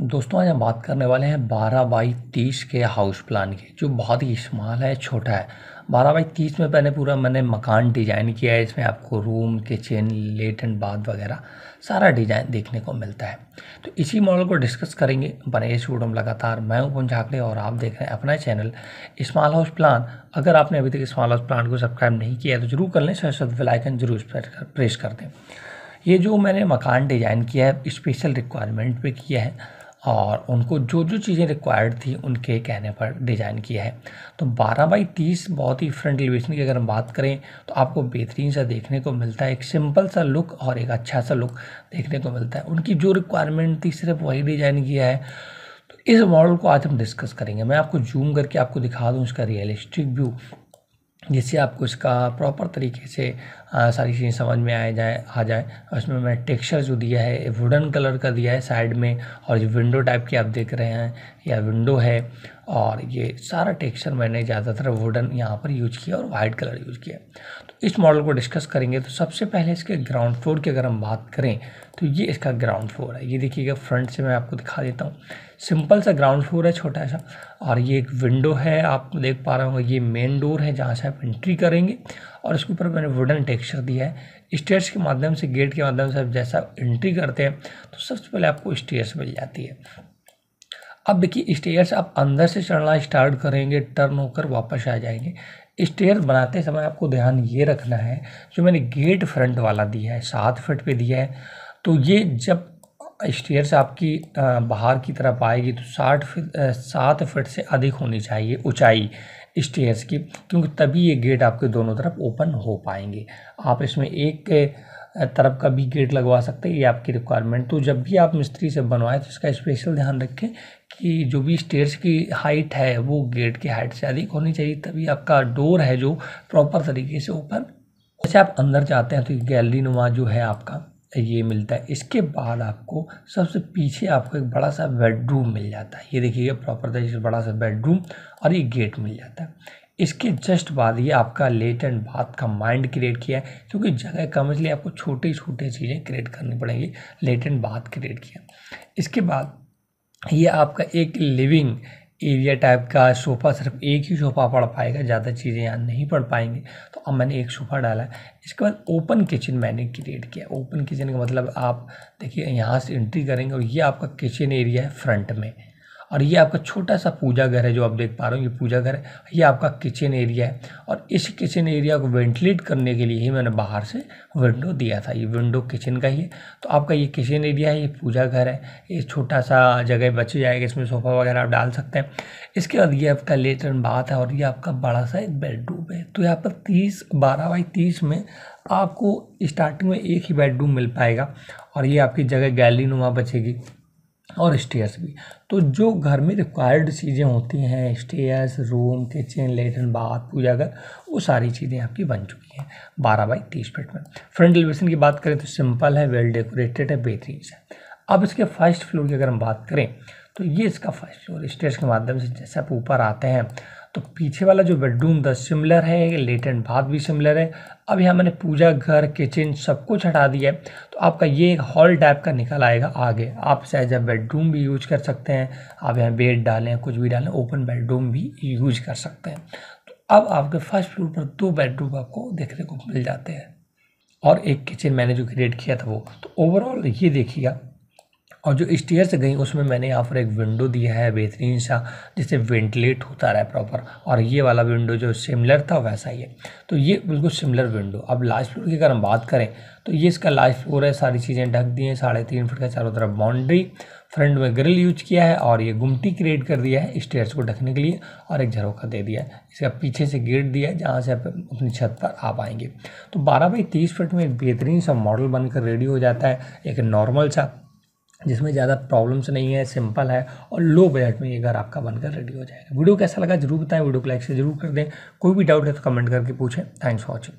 दोस्तों आज हम बात करने वाले हैं बारह बाई तीस के हाउस प्लान की जो बहुत ही स्मॉल है छोटा है बारह बाई तीस में पहले पूरा मैंने मकान डिज़ाइन किया है इसमें आपको रूम किचन लेट एंड बाथ वगैरह सारा डिज़ाइन देखने को मिलता है तो इसी मॉडल को डिस्कस करेंगे बने इस वीडियो में लगातार मैं हूं पुन झाकड़े और आप देख रहे हैं अपना चैनल स्मॉल हाउस प्लान अगर आपने अभी तक स्मॉल हाउस प्लान को सब्सक्राइब नहीं किया है तो जरूर कर लें साथ साथ वेलाइकन जरूर प्रेस कर दें ये जो मैंने मकान डिज़ाइन किया है स्पेशल रिक्वायरमेंट पर किया है और उनको जो जो चीज़ें रिक्वायर्ड थी उनके कहने पर डिज़ाइन किया है तो 12 बाई 30 बहुत ही फ्रंट एलिवेशन की अगर हम बात करें तो आपको बेहतरीन सा देखने को मिलता है एक सिंपल सा लुक और एक अच्छा सा लुक देखने को मिलता है उनकी जो रिक्वायरमेंट थी सिर्फ वही डिज़ाइन किया है तो इस मॉडल को आज हम डिस्कस करेंगे मैं आपको जूम करके आपको दिखा दूँ इसका रियलिस्टिक व्यू जिससे आपको इसका प्रॉपर तरीके से आ, सारी चीज़ें समझ में आ जाए आ जाए उसमें मैंने टेक्सचर जो दिया है वुडन कलर का दिया है साइड में और जो विंडो टाइप की आप देख रहे हैं या विंडो है और ये सारा टेक्सचर मैंने ज़्यादातर वुडन यहाँ पर यूज किया और वाइट कलर यूज किया तो इस मॉडल को डिस्कस करेंगे तो सबसे पहले इसके ग्राउंड फ्लोर की अगर हम बात करें तो ये इसका ग्राउंड फ्लोर है ये देखिएगा फ्रंट से मैं आपको दिखा देता हूँ सिंपल सा ग्राउंड फ्लोर है छोटा सा और ये एक विंडो है आप देख पा रहे होंगे ये मेन डोर है जहाँ से आप एंट्री करेंगे और इसके ऊपर मैंने वुडन टेक्सचर दिया है स्टेयर्स के माध्यम से गेट के माध्यम से आप जैसा एंट्री करते हैं तो सबसे पहले आपको स्टेयर्स मिल जाती है अब देखिए स्टेयर्स आप अंदर से चढ़ना स्टार्ट करेंगे टर्न होकर वापस आ जाएंगे स्टेयर बनाते समय आपको ध्यान ये रखना है जो मैंने गेट फ्रंट वाला दिया है सात फिट पे दिया है तो ये जब स्टेयर्स आपकी बाहर की तरफ आएगी तो साठ फिट सात फिट से अधिक होनी चाहिए ऊँचाई स्टेयर्स की क्योंकि तभी ये गेट आपके दोनों तरफ ओपन हो पाएंगे आप इसमें एक तरफ का भी गेट लगवा सकते हैं ये आपकी रिक्वायरमेंट तो जब भी आप मिस्त्री से बनवाएं तो इसका स्पेशल ध्यान रखें कि जो भी स्टेयर्स की हाइट है वो गेट की हाइट से अधिक होनी चाहिए तभी आपका डोर है जो प्रॉपर तरीके से ओपन जैसे आप अंदर जाते हैं तो गैलरी नुमा जो है आपका ये मिलता है इसके बाद आपको सबसे पीछे आपको एक बड़ा सा बेडरूम मिल जाता है ये देखिए प्रॉपर तरीके से बड़ा सा बेडरूम और ये गेट मिल जाता है इसके जस्ट बाद ये आपका लेट एंड बाथ का माइंड क्रिएट किया है क्योंकि जगह कम इसलिए आपको छोटे छोटे चीज़ें क्रिएट करनी पड़ेंगी लेट एंड बाथ क्रिएट किया इसके बाद ये आपका एक लिविंग एरिया टाइप का सोफ़ा सिर्फ एक ही सोफ़ा पड़ पाएगा ज़्यादा चीज़ें यहाँ नहीं पड़ पाएंगी तो अब मैंने एक सोफ़ा डाला इसके बाद ओपन किचन मैंने क्रिएट किया ओपन किचन का मतलब आप देखिए यहाँ से एंट्री करेंगे और ये आपका किचन एरिया है फ्रंट में और ये आपका छोटा सा पूजा घर है जो आप देख पा रहे हो ये पूजा घर है ये आपका किचन एरिया है और इस किचन एरिया को वेंटिलेट करने के लिए ही मैंने बाहर से विंडो दिया था ये विंडो किचन का ही है तो आपका ये किचन एरिया है ये पूजा घर है ये छोटा सा जगह बच जाएगा इसमें सोफ़ा वगैरह आप डाल सकते हैं इसके बाद ये आपका लेटरन बाथ है और ये आपका बड़ा सा एक बेडरूम है तो यहाँ पर तीस बारह बाई तीस में आपको स्टार्टिंग में एक ही बेडरूम मिल पाएगा और ये आपकी जगह गैलरी नुमा बचेगी और स्टेयर्स भी तो जो घर में रिक्वायर्ड चीज़ें होती हैं stairs room kitchen latrine bath पूजा घर वो सारी चीज़ें आपकी बन चुकी हैं बारह बाई तीस फिट में फ्रंट एलिवेशन की बात करें तो सिंपल है वेल डेकोरेटेड है बेहतरीन है अब इसके फर्स्ट फ्लोर की अगर हम बात करें तो ये इसका फर्स्ट फ्लोर स्टेयर्स के माध्यम से जैसे आप ऊपर आते हैं तो पीछे वाला जो बेडरूम था सिमिलर है लेटेंट बाथ भी सिमिलर है अब यहाँ मैंने पूजा घर किचन सब कुछ हटा दिया है तो आपका ये एक हॉल टाइप का निकल आएगा आगे आप चाहे जब बेडरूम भी यूज कर सकते हैं आप यहाँ बेड डालें कुछ भी डालें ओपन बेडरूम भी यूज कर सकते हैं तो अब आपके फर्स्ट फ्लोर पर दो बेडरूम आपको देखने को मिल जाते हैं और एक किचन मैंने जो क्रिएट किया था वो तो ओवरऑल ये देखिएगा और जो से गई उसमें मैंने यहाँ पर एक विंडो दिया है बेहतरीन सा जिससे वेंटिलेट होता रहा प्रॉपर और ये वाला विंडो जो सिमिलर था वैसा ही है तो ये बिल्कुल सिमिलर विंडो अब लास्ट फ्लोर की अगर हम बात करें तो ये इसका लास्ट फ्लोर है सारी चीज़ें ढक दी हैं साढ़े तीन फुट का चारों तरफ बाउंड्री फ्रंट में ग्रिल यूज किया है और ये गुमटी क्रिएट कर दिया है स्टेयर्स को ढकने के लिए और एक झरोखा दे दिया है इसका पीछे से गेट दिया है जहाँ से आप अपनी छत पर आ पाएंगे तो बारह बाई तीस फिट में एक बेहतरीन सा मॉडल बनकर रेडी हो जाता है एक नॉर्मल सा जिसमें ज़्यादा प्रॉब्लम्स नहीं है सिंपल है और लो बजट में ये घर आपका बनकर रेडी हो जाएगा वीडियो कैसा लगा जरूर बताएं वीडियो को लाइक से जरूर कर दें कोई भी डाउट है तो कमेंट करके पूछें थैंक्स फॉर वॉचिंग